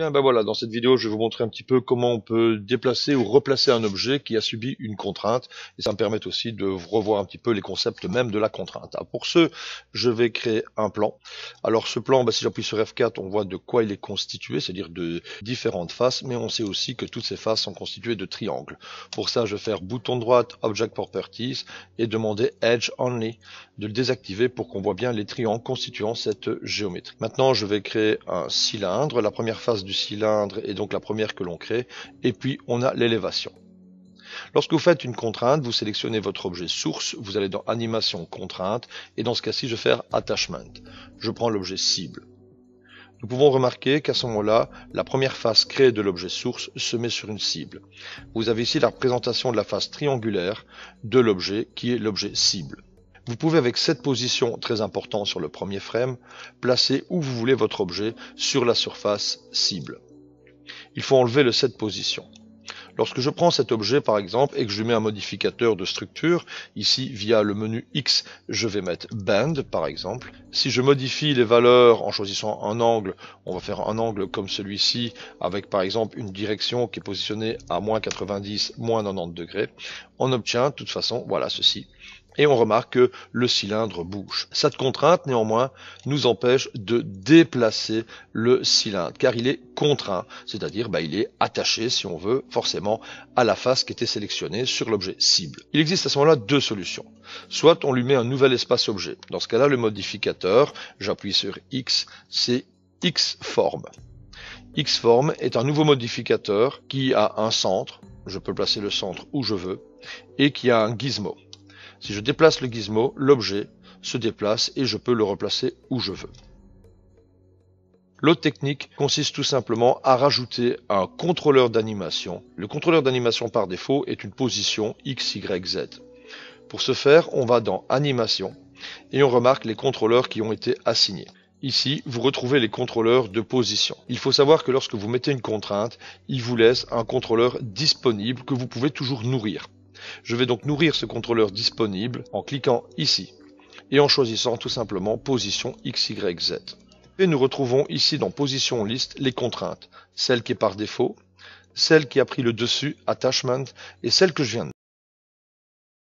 Eh ben voilà, dans cette vidéo, je vais vous montrer un petit peu comment on peut déplacer ou replacer un objet qui a subi une contrainte, et ça me permet aussi de revoir un petit peu les concepts même de la contrainte. Ah, pour ce, je vais créer un plan. Alors ce plan, ben, si j'appuie sur F4, on voit de quoi il est constitué, c'est-à-dire de différentes faces, mais on sait aussi que toutes ces faces sont constituées de triangles. Pour ça, je vais faire bouton droite, Object Properties, et demander Edge Only, de le désactiver pour qu'on voit bien les triangles constituant cette géométrie. Maintenant, je vais créer un cylindre. La première phase du cylindre est donc la première que l'on crée, et puis on a l'élévation. Lorsque vous faites une contrainte, vous sélectionnez votre objet source, vous allez dans animation contrainte, et dans ce cas-ci je vais faire attachment. Je prends l'objet cible. Nous pouvons remarquer qu'à ce moment-là, la première face créée de l'objet source se met sur une cible. Vous avez ici la représentation de la face triangulaire de l'objet qui est l'objet cible. Vous pouvez avec cette position très importante sur le premier frame, placer où vous voulez votre objet sur la surface cible. Il faut enlever le set position. Lorsque je prends cet objet par exemple et que je mets un modificateur de structure, ici via le menu X, je vais mettre Band par exemple. Si je modifie les valeurs en choisissant un angle, on va faire un angle comme celui-ci avec par exemple une direction qui est positionnée à moins 90, moins 90 degrés. On obtient de toute façon, voilà ceci et on remarque que le cylindre bouge. Cette contrainte néanmoins nous empêche de déplacer le cylindre car il est contraint, c'est-à-dire bah, il est attaché si on veut forcément à la face qui était sélectionnée sur l'objet cible. Il existe à ce moment-là deux solutions. Soit on lui met un nouvel espace objet. Dans ce cas-là, le modificateur, j'appuie sur X, c'est X-forme. X-forme est un nouveau modificateur qui a un centre, je peux placer le centre où je veux, et qui a un gizmo. Si je déplace le gizmo, l'objet se déplace et je peux le replacer où je veux. L'autre technique consiste tout simplement à rajouter un contrôleur d'animation. Le contrôleur d'animation par défaut est une position X, Y, Z. Pour ce faire, on va dans Animation et on remarque les contrôleurs qui ont été assignés. Ici, vous retrouvez les contrôleurs de position. Il faut savoir que lorsque vous mettez une contrainte, il vous laisse un contrôleur disponible que vous pouvez toujours nourrir. Je vais donc nourrir ce contrôleur disponible en cliquant ici et en choisissant tout simplement position XYZ. Et nous retrouvons ici dans position liste les contraintes, celle qui est par défaut, celle qui a pris le dessus, attachment, et celle que je viens de